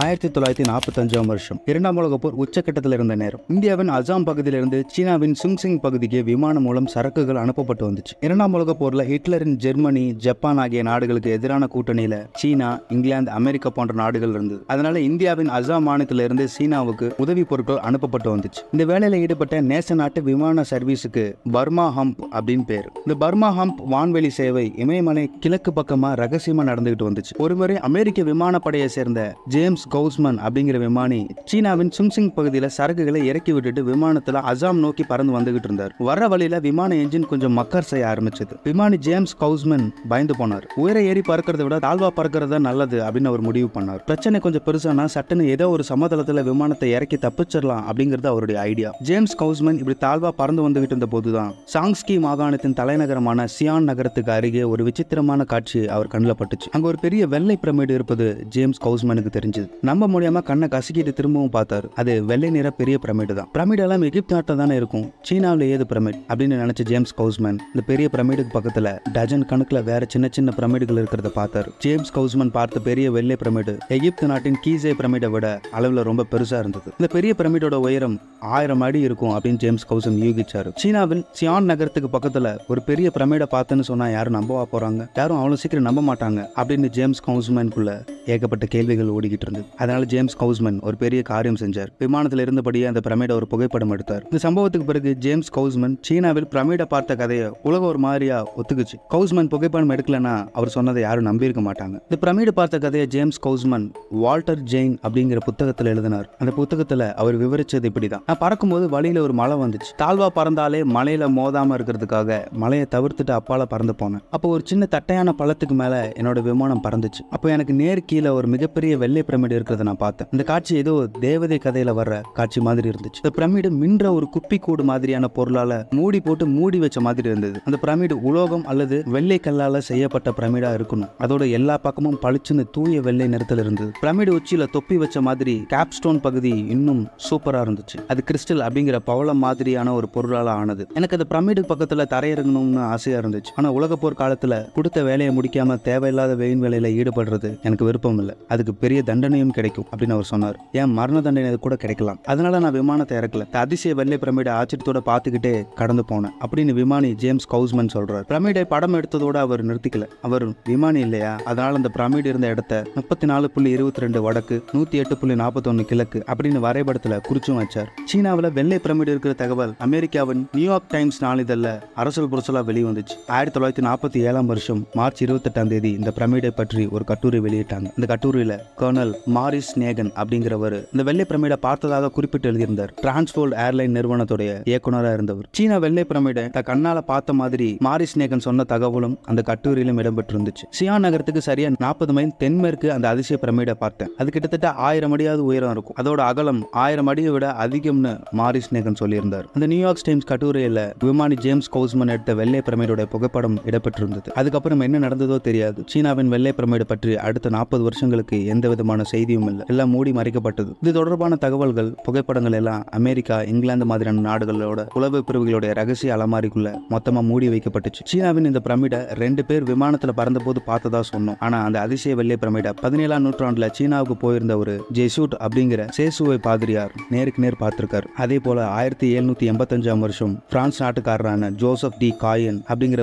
ஆயிரத்தி தொள்ளாயிரத்தி நாற்பத்தஞ்சாம் வருஷம் இரண்டாம் உலக போர் உச்சக்கட்டத்தில் இருந்த நேரம் இந்தியாவின் அசாம் பகுதியிலிருந்து சீனாவின் சுங்சிங் பகுதிக்கு விமானம் மூலம் சரக்குகள் அனுப்பப்பட்டு வந்துச்சு இரண்டாம் உலக போர்ல ஹிட்லரின் ஜெர்மனி ஜப்பான் ஆகிய நாடுகளுக்கு எதிரான கூட்டணியில சீனா இங்கிலாந்து அமெரிக்கா போன்ற நாடுகள் இருந்தது அதனால இந்தியாவின் அசாம் மாநிலத்திலிருந்து சீனாவுக்கு உதவி பொருட்கள் அனுப்பப்பட்டு வந்துச்சு இந்த வேலையில ஈடுபட்ட நேச நாட்டு விமான சர்வீஸுக்கு பர்மா ஹம்ப் அப்படின்னு பேர் இந்த பர்மா ஹம்ப் வான்வெளி சேவை இமயமலை கிழக்கு பக்கமா ரகசியமா நடந்துகிட்டு வந்துச்சு ஒருமுறை அமெரிக்க விமானப்படையை சேர்ந்த ஜேம்ஸ் ஜேம்ஸ் கவுஸ்மன் அப்படிங்கிற விமானி சீனாவின் சுங்சிங் பகுதியில் சரக்குகளை இறக்கி விட்டுட்டு விமானத்தில் அசாம் நோக்கி பறந்து வந்துகிட்டு இருந்தார் வர வழியில விமான என்ஜின் கொஞ்சம் மக்கர் செய்ய ஆரம்பிச்சது விமானி ஜேம்ஸ் கவுஸ்மன் பயந்து போனார் உயர ஏறி பறக்கிறத விட தாழ்வா பறக்கிறது தான் நல்லது அப்படின்னு அவர் முடிவு பண்ணார் பிரச்சனை கொஞ்சம் பெருசானா சட்டுன்னு ஏதோ ஒரு சமதளத்தில் விமானத்தை இறக்கி தப்பிச்சிடலாம் அப்படிங்கிறது அவருடைய ஐடியா ஜேம்ஸ் கவுஸ்மன் இப்படி தாழ்வா பறந்து வந்துகிட்டு இருந்த போதுதான் சாங்ஸ்கி மாகாணத்தின் தலைநகரமான சியான் நகரத்துக்கு அருகே ஒரு விசித்திரமான காட்சி அவர் கண்ணில் பட்டுச்சு அங்க ஒரு பெரிய வெள்ளை பிரமிடு இருப்பது ஜேம்ஸ் கவுஸ்மனுக்கு தெரிஞ்சது நம்ம மூலியமா கண்ணை கசக்கிட்டு திரும்பவும் பார்த்தாரு அது வெள்ளை நிற பெரிய பிரமிடு தான் பிரமிட் எல்லாம் எகிப்த் நாட்டில் தானே இருக்கும் சீனாவில் ஏது பிரமிட் அப்படின்னு நினைச்ச ஜேம்ஸ் கவுஸ்மேன் இந்த பெரிய பிரமிடுக்கு பக்கத்துல டஜன் கணக்கில் வேற சின்ன சின்ன பிரமிடுகள் இருக்கிறத பார்த்தாரு ஜேம்ஸ் கவுஸ்மேன் பார்த்த பெரிய வெள்ளை பிரமிடு எகிப்து நாட்டின் கீசே பிரமிடை விட அளவில் ரொம்ப பெருசா இருந்தது இந்த பெரிய பிரமிடோட உயரம் ஆயிரம் அடி இருக்கும் அப்படின்னு ஜேம்ஸ் கவுசம் யூகிச்சாரு சீனாவில் சியான் நகரத்துக்கு பக்கத்துல ஒரு பெரிய பிரமிடை பார்த்தேன்னு சொன்னா யாரும் நம்பவா போறாங்க யாரும் அவ்வளவு சீக்கிரம் நம்ப மாட்டாங்க அப்படின்னு ஜேம்ஸ் கவுன்ஸ்மேனுக்குள்ள ஏகப்பட்ட கேள்விகள் ஓடிக்கிட்டு இருந்துச்சு இருந்தது அதனால ஜேம்ஸ் கவுஸ்மன் ஒரு பெரிய காரியம் செஞ்சார் விமானத்தில் இருந்தபடியே அந்த பிரமிட ஒரு புகைப்படம் எடுத்தார் இந்த சம்பவத்துக்கு பிறகு ஜேம்ஸ் கவுஸ்மன் சீனாவில் பிரமிட பார்த்த கதையை உலக ஒரு மாதிரியா ஒத்துக்குச்சு கவுஸ்மன் புகைப்படம் எடுக்கலன்னா அவர் சொன்னதை யாரும் நம்பியிருக்க மாட்டாங்க இந்த பிரமிட பார்த்த கதையை ஜேம்ஸ் கவுஸ்மன் வால்டர் ஜெயின் அப்படிங்கிற புத்தகத்தில் எழுதினார் அந்த புத்தகத்துல அவர் விவரிச்சது இப்படிதான் நான் பறக்கும்போது வழியில ஒரு மழை வந்துச்சு தாழ்வா பறந்தாலே மலையில மோதாம இருக்கிறதுக்காக மலையை தவிர்த்துட்டு அப்பால பறந்து போனேன் அப்போ ஒரு சின்ன தட்டையான பழத்துக்கு மேல என்னோட விமானம் பறந்துச்சு அப்போ எனக்கு நேர் கீழே ஒரு மிகப்பெரிய வெள்ளை பிரமிடு பிரமிடு இருக்கிறத நான் பார்த்தேன் இந்த காட்சி ஏதோ தேவதை கதையில வர்ற காட்சி மாதிரி இருந்துச்சு இந்த பிரமிடு மின்ற ஒரு குப்பி கூடு மாதிரியான பொருளால மூடி போட்டு மூடி வச்ச மாதிரி இருந்தது அந்த பிரமிடு உலோகம் அல்லது வெள்ளை கல்லால செய்யப்பட்ட பிரமிடா இருக்கணும் அதோட எல்லா பக்கமும் பளிச்சுன்னு தூய வெள்ளை நிறத்தில் இருந்தது பிரமிடு உச்சியில தொப்பி வச்ச மாதிரி கேப்ஸ்டோன் பகுதி இன்னும் சூப்பரா இருந்துச்சு அது கிறிஸ்டல் அப்படிங்கிற பவளம் மாதிரியான ஒரு பொருளால ஆனது எனக்கு அந்த பிரமிடு பக்கத்துல தரையிறங்கணும்னு ஆசையா இருந்துச்சு ஆனா உலக போர் காலத்துல கொடுத்த வேலையை முடிக்காம தேவையில்லாத வெயின் வேலையில ஈடுபடுறது எனக்கு விருப்பம் இல்லை அதுக்கு பெரிய தண்டனை தண்டனையும் கிடைக்கும் அப்படின்னு அவர் சொன்னார் ஏன் மரண தண்டனை கூட கிடைக்கலாம் அதனால நான் விமானத்தை இறக்கல அதிசய வெள்ளை பிரமிடை ஆச்சரியத்தோட பார்த்துக்கிட்டே கடந்து போனேன் அப்படின்னு விமானி ஜேம்ஸ் கவுஸ்மன் சொல்றாரு பிரமிடை படம் எடுத்ததோட அவர் நிறுத்திக்கல அவர் விமானி இல்லையா அதனால அந்த பிரமிடு இருந்த இடத்த முப்பத்தி நாலு புள்ளி இருபத்தி ரெண்டு வடக்கு நூத்தி எட்டு புள்ளி நாற்பத்தொன்னு கிழக்கு அப்படின்னு வரைபடத்துல குறிச்சும் வச்சார் சீனாவில் வெள்ளை பிரமிடு இருக்கிற தகவல் அமெரிக்காவின் நியூயார்க் டைம்ஸ் நாளிதழில் அரசல் புரசலா வெளிவந்துச்சு ஆயிரத்தி தொள்ளாயிரத்தி நாற்பத்தி ஏழாம் வருஷம் மார்ச் எட்டாம் தேதி இந்த பிரமிடை பற்றி ஒரு கட்டுரை வெளியிட்டாங்க இந்த கட்டுரையில கர்னல் மாரிஸ் நேகன் அப்படிங்கிறவர் இந்த வெள்ளை பிரமிட பார்த்ததாக குறிப்பிட்டு எழுதியிருந்தார் டிரான்ஸ்போர்ட் ஏர்லைன் நிறுவனத்துடைய இயக்குநராக இருந்தவர் சீனா வெள்ளை பிரமிடை த கண்ணால பார்த்த மாதிரி மாரிஸ் நேகன் சொன்ன தகவலும் அந்த கட்டுரையிலும் இடம்பெற்றிருந்துச்சு சியா நகரத்துக்கு சரியா நாற்பது மைல் தென்மேற்கு அந்த அதிசய பிரமிட பார்த்தேன் அது கிட்டத்தட்ட ஆயிரம் அடியாவது உயரம் இருக்கும் அதோட அகலம் ஆயிரம் அடியை விட அதிகம்னு மாரிஸ் நேகன் சொல்லியிருந்தார் அந்த நியூயார்க் டைம்ஸ் கட்டுரையில விமானி ஜேம்ஸ் கவுஸ்மன் எடுத்த வெள்ளை பிரமிடோட புகைப்படம் இடம்பெற்றிருந்தது அதுக்கப்புறம் என்ன நடந்ததோ தெரியாது சீனாவின் வெள்ளை பிரமிடு பற்றி அடுத்த நாற்பது வருஷங்களுக்கு எந்த விதமான செய்தியும் இல்லை எல்லாம் மூடி மறைக்கப்பட்டது இது தொடர்பான தகவல்கள் புகைப்படங்கள் எல்லாம் அமெரிக்கா இங்கிலாந்து மாதிரியான நாடுகளோட உளவு பிரிவுகளுடைய ரகசிய அலமாரிக்குள்ள மொத்தமா மூடி வைக்கப்பட்டுச்சு சீனாவின் இந்த பிரமிடை ரெண்டு பேர் விமானத்துல பறந்த போது பார்த்ததா சொன்னோம் ஆனா அந்த அதிசய வெள்ளை பிரமிடை பதினேழாம் நூற்றாண்டுல சீனாவுக்கு போயிருந்த ஒரு ஜெசூட் அப்படிங்கிற சேசுவை பாதிரியார் நேருக்கு நேர் பார்த்திருக்காரு அதே போல ஆயிரத்தி எழுநூத்தி எண்பத்தி அஞ்சாம் வருஷம் பிரான்ஸ் நாட்டுக்காரரான ஜோசப் டி காயன்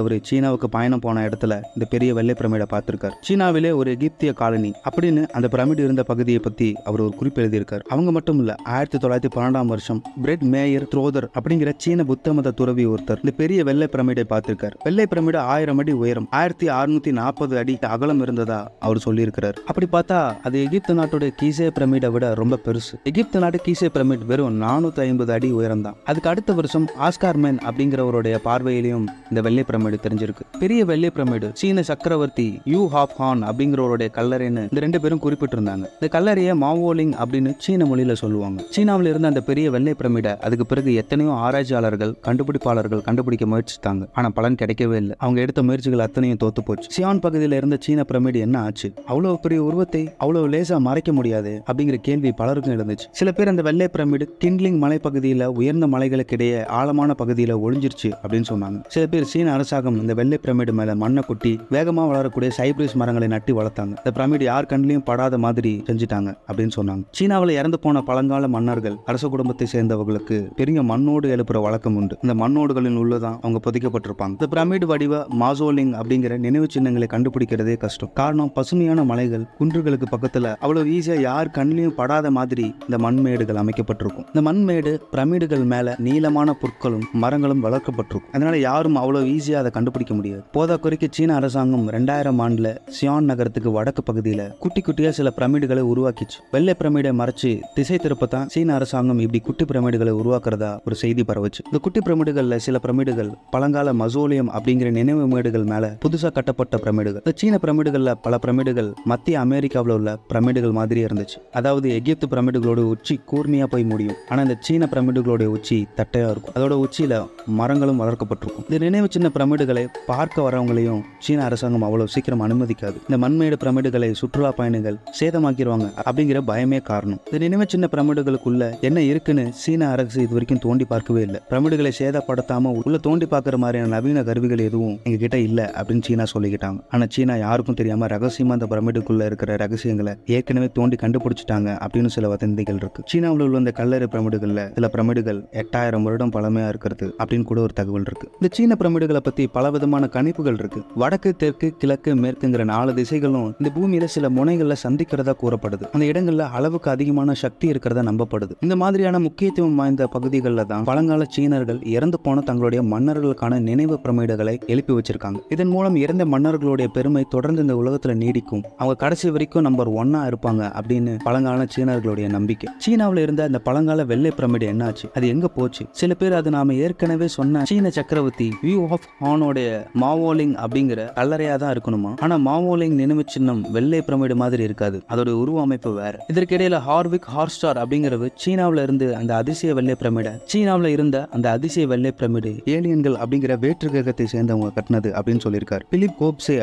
ஒரு சீனாவுக்கு பயணம் போன இடத்துல இந்த பெரிய வெள்ளை பிரமிடை பார்த்திருக்காரு சீனாவிலே ஒரு எகிப்திய காலனி அப்படின்னு அந்த பிரமிடு இருந்த இந்த பகுதியை பற்றி அவர் ஒரு குறிப்பு எழுதியிருக்கார் அவங்க மட்டும் இல்லை ஆயிரத்தி தொள்ளாயிரத்தி பன்னெண்டாம் வருஷம் பிரெட் மேயர் த்ரோதர் அப்படிங்கிற சீன புத்த மத துறவி ஒருத்தர் இந்த பெரிய வெள்ளை பிரமிடை பார்த்திருக்கார் வெள்ளை பிரமிடு ஆயிரம் அடி உயரம் ஆயிரத்தி அறுநூத்தி நாற்பது அடி அகலம் இருந்ததா அவர் சொல்லியிருக்கிறார் அப்படி பார்த்தா அது எகிப்து நாட்டுடைய கீசே பிரமிடை விட ரொம்ப பெருசு எகிப்து நாட்டு கீசே பிரமிட் வெறும் நானூத்தி ஐம்பது அடி உயரம் தான் அதுக்கு அடுத்த வருஷம் ஆஸ்கார் மேன் அப்படிங்கிறவருடைய பார்வையிலையும் இந்த வெள்ளை பிரமிடு தெரிஞ்சிருக்கு பெரிய வெள்ளை பிரமிடு சீன சக்கரவர்த்தி யூ ஹாப் ஹான் அப்படிங்கிறவருடைய கல்லறைன்னு இந்த ரெண்டு பேரும் குறிப்பிட்டிருந்தாங்க இந்த கல்லறையை மாவோலிங் அப்படின்னு சீன மொழியில சொல்லுவாங்க சீனாவில் இருந்த அந்த பெரிய வெள்ளை பிரமிட அதுக்கு பிறகு எத்தனையோ ஆராய்ச்சியாளர்கள் கண்டுபிடிப்பாளர்கள் கண்டுபிடிக்க முயற்சித்தாங்க ஆனா பலன் கிடைக்கவே இல்லை அவங்க எடுத்த முயற்சிகள் அத்தனையும் தோத்து போச்சு சியான் பகுதியில் இருந்த சீன பிரமிடு என்ன ஆச்சு அவ்வளவு பெரிய உருவத்தை அவ்வளவு லேசா மறைக்க முடியாது அப்படிங்கிற கேள்வி பலருக்கும் இருந்துச்சு சில பேர் அந்த வெள்ளை பிரமிடு மலை மலைப்பகுதியில் உயர்ந்த மலைகளுக்கிடையே ஆழமான பகுதியில் ஒளிஞ்சிருச்சு அப்படின்னு சொன்னாங்க சில பேர் சீன அரசாங்கம் இந்த வெள்ளை பிரமிடு மேல மண்ணை கொட்டி வேகமாக வளரக்கூடிய சைப்ரஸ் மரங்களை நட்டி வளர்த்தாங்க இந்த பிரமிடு யார் கண்ணிலையும் படாத மாதிரி செஞ்சிட்டாங்க அப்படின்னு சொன்னாங்க சீனாவில் இறந்து போன பழங்கால மன்னர்கள் அரச குடும்பத்தை சேர்ந்தவர்களுக்கு பெரிய மண்ணோடு எழுப்புற வழக்கம் உண்டு இந்த மண்ணோடுகளின் உள்ளதான் அவங்க புதைக்கப்பட்டிருப்பாங்க இந்த பிரமிடு வடிவ மாசோலிங் அப்படிங்கிற நினைவு சின்னங்களை கண்டுபிடிக்கிறதே கஷ்டம் காரணம் பசுமையான மலைகள் குன்றுகளுக்கு பக்கத்துல அவ்வளவு ஈஸியா யார் கண்ணிலையும் படாத மாதிரி இந்த மண்மேடுகள் அமைக்கப்பட்டிருக்கும் இந்த மண்மேடு பிரமிடுகள் மேல நீளமான பொருட்களும் மரங்களும் வளர்க்கப்பட்டிருக்கும் அதனால யாரும் அவ்வளவு ஈஸியா அதை கண்டுபிடிக்க முடியாது போதாக்குறைக்கு சீன அரசாங்கம் ரெண்டாயிரம் ஆண்டுல சியான் நகரத்துக்கு வடக்கு பகுதியில குட்டி குட்டியா சில பிரமிடு பிரமிடுகளை உருவாக்கிச்சு வெள்ளை பிரமிடை மறைச்சு திசை திருப்பத்தான் சீன அரசாங்கம் இப்படி குட்டி பிரமிடுகளை உருவாக்குறதா ஒரு செய்தி பரவச்சு இந்த குட்டி பிரமிடுகள்ல சில பிரமிடுகள் பழங்கால மசோலியம் அப்படிங்கிற நினைவு மேடுகள் மேல புதுசா கட்டப்பட்ட பிரமிடுகள் இந்த சீன பிரமிடுகள்ல பல பிரமிடுகள் மத்திய அமெரிக்காவில் உள்ள பிரமிடுகள் மாதிரி இருந்துச்சு அதாவது எகிப்து பிரமிடுகளோட உச்சி கூர்மையா போய் முடியும் ஆனா இந்த சீன பிரமிடுகளோட உச்சி தட்டையா இருக்கும் அதோட உச்சியில மரங்களும் வளர்க்கப்பட்டிருக்கும் இந்த நினைவு சின்ன பிரமிடுகளை பார்க்க வரவங்களையும் சீன அரசாங்கம் அவ்வளவு சீக்கிரம் அனுமதிக்காது இந்த மண்மேடு பிரமிடுகளை சுற்றுலா பயணிகள் சேதமாக ஆக்கிடுவாங்க அப்படிங்கிற பயமே காரணம் இந்த நினைவு சின்ன பிரமிடுகளுக்குள்ள என்ன இருக்குன்னு சீன அரசு இது வரைக்கும் தோண்டி பார்க்கவே இல்லை பிரமிடுகளை சேதப்படுத்தாம உள்ள தோண்டி பார்க்கற மாதிரியான நவீன கருவிகள் எதுவும் எங்க கிட்ட இல்லை அப்படின்னு சீனா சொல்லிக்கிட்டாங்க ஆனா சீனா யாருக்கும் தெரியாம ரகசியமா அந்த பிரமிடுக்குள்ள இருக்கிற ரகசியங்களை ஏற்கனவே தோண்டி கண்டுபிடிச்சிட்டாங்க அப்படின்னு சில வதந்திகள் இருக்கு சீனாவில் உள்ள இந்த கல்லறை பிரமிடுகள்ல சில பிரமிடுகள் எட்டாயிரம் வருடம் பழமையா இருக்கிறது அப்படின்னு கூட ஒரு தகவல் இருக்கு இந்த சீன பிரமிடுகளை பத்தி பல விதமான கணிப்புகள் இருக்கு வடக்கு தெற்கு கிழக்கு மேற்குங்கிற நாலு திசைகளும் இந்த பூமியில சில முனைகள்ல சந்திக்கிறதா கூறப்படுது அந்த இடங்களில் அளவுக்கு அதிகமான சக்தி இருக்கிறத நம்பப்படுது இந்த மாதிரியான முக்கியத்துவம் வாய்ந்த பகுதிகளில் தான் பழங்கால சீனர்கள் இறந்து போன தங்களுடைய மன்னர்களுக்கான நினைவு பிரமிடுகளை எழுப்பி வச்சிருக்காங்க இதன் மூலம் இறந்த மன்னர்களுடைய பெருமை தொடர்ந்து இந்த உலகத்துல நீடிக்கும் அவங்க கடைசி வரைக்கும் நம்பர் ஒன்னா இருப்பாங்க அப்படின்னு பழங்கால சீனர்களுடைய நம்பிக்கை சீனாவில் இருந்த அந்த பழங்கால வெள்ளை பிரமிடு என்னாச்சு அது எங்க போச்சு சில பேர் அது நாம ஏற்கனவே சொன்ன சீன சக்கரவர்த்தி வியூ ஆஃப் ஹானோடைய மாவோலிங் அப்படிங்கிற கல்லறையா தான் இருக்கணுமா ஆனா மாவோலிங் நினைவு சின்னம் வெள்ளை பிரமிடு மாதிரி இருக்காது அதோட உருவ அமைப்பு வேற இதற்கிடையில ஹார்விக் ஹார்ஸ்டார் அப்படிங்கிறது சீனாவில இருந்து அந்த அதிசய வெள்ளை பிரமிடு சீனாவில இருந்த அந்த அதிசய வெள்ளை பிரமிடு ஏலியன்கள் அப்படிங்கிற வேற்று கிரகத்தை சேர்ந்தவங்க கட்டினது அப்படின்னு சொல்லியிருக்காரு பிலிப் கோப்சே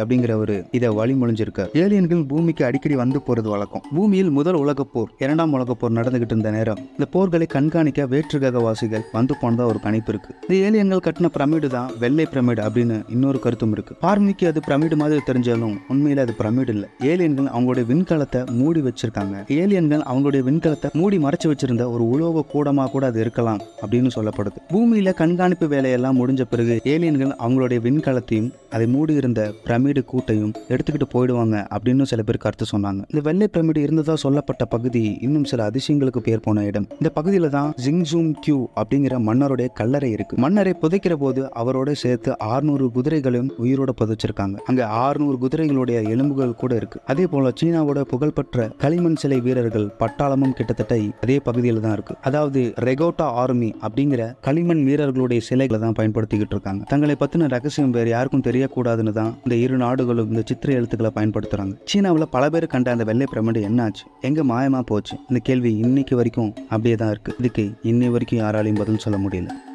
ஒரு இதை வழிமொழிஞ்சிருக்கார் ஏலியன்கள் பூமிக்கு அடிக்கடி வந்து போறது வழக்கம் பூமியில் முதல் உலக போர் இரண்டாம் உலக போர் நடந்துகிட்டு இருந்த நேரம் இந்த போர்களை கண்காணிக்க வேற்று கிரகவாசிகள் வந்து போனதா ஒரு கணிப்பு இருக்கு இந்த ஏலியன்கள் கட்டின பிரமிடு தான் வெள்ளை பிரமிடு அப்படின்னு இன்னொரு கருத்தும் இருக்கு பார்மிக்கு அது பிரமிடு மாதிரி தெரிஞ்சாலும் உண்மையில அது பிரமிடு இல்லை ஏலியன்கள் அவங்களுடைய விண்கலத்தை மூடி வச்சிருக்காங்க ஏலியன்கள் அவங்களுடைய விண்கலத்தை மூடி மறைச்சு வச்சிருந்த ஒரு உலோக கூடமா கூட அது இருக்கலாம் அப்படின்னு சொல்லப்படுது பூமியில கண்காணிப்பு வேலையெல்லாம் முடிஞ்ச பிறகு ஏலியன்கள் அவங்களுடைய விண்கலத்தையும் அதை மூடி இருந்த பிரமிடு கூட்டையும் எடுத்துக்கிட்டு போயிடுவாங்க அப்படின்னு சில பேர் கருத்து சொன்னாங்க இந்த வெள்ளை பிரமிடு இருந்ததா சொல்லப்பட்ட பகுதி இன்னும் சில அதிசயங்களுக்கு பேர் போன இடம் இந்த பகுதியில தான் ஜிங்ஜூம் கியூ அப்படிங்கிற மன்னருடைய கல்லறை இருக்கு மன்னரை புதைக்கிற போது அவரோட சேர்த்து ஆறுநூறு குதிரைகளையும் உயிரோட புதைச்சிருக்காங்க அங்க ஆறுநூறு குதிரைகளுடைய எலும்புகள் கூட இருக்கு அதே போல சீனாவோட புகழ்பெற்ற தோற்ற களிமண் சிலை வீரர்கள் பட்டாளமும் கிட்டத்தட்ட அதே பகுதியில் தான் இருக்கு அதாவது ரெகோட்டா ஆர்மி அப்படிங்கிற களிமண் வீரர்களுடைய சிலைகளை தான் பயன்படுத்திக்கிட்டு இருக்காங்க தங்களை பத்தின ரகசியம் வேறு யாருக்கும் தெரியக்கூடாதுன்னு தான் இந்த இரு நாடுகளும் இந்த சித்திர எழுத்துக்களை பயன்படுத்துறாங்க சீனாவில் பல பேர் கண்ட அந்த வெள்ளை பிரமிடு என்னாச்சு எங்க மாயமா போச்சு இந்த கேள்வி இன்னைக்கு வரைக்கும் அப்படியே தான் இருக்கு இதுக்கு இன்னை வரைக்கும் யாராலையும் பதில் சொல்ல முடியல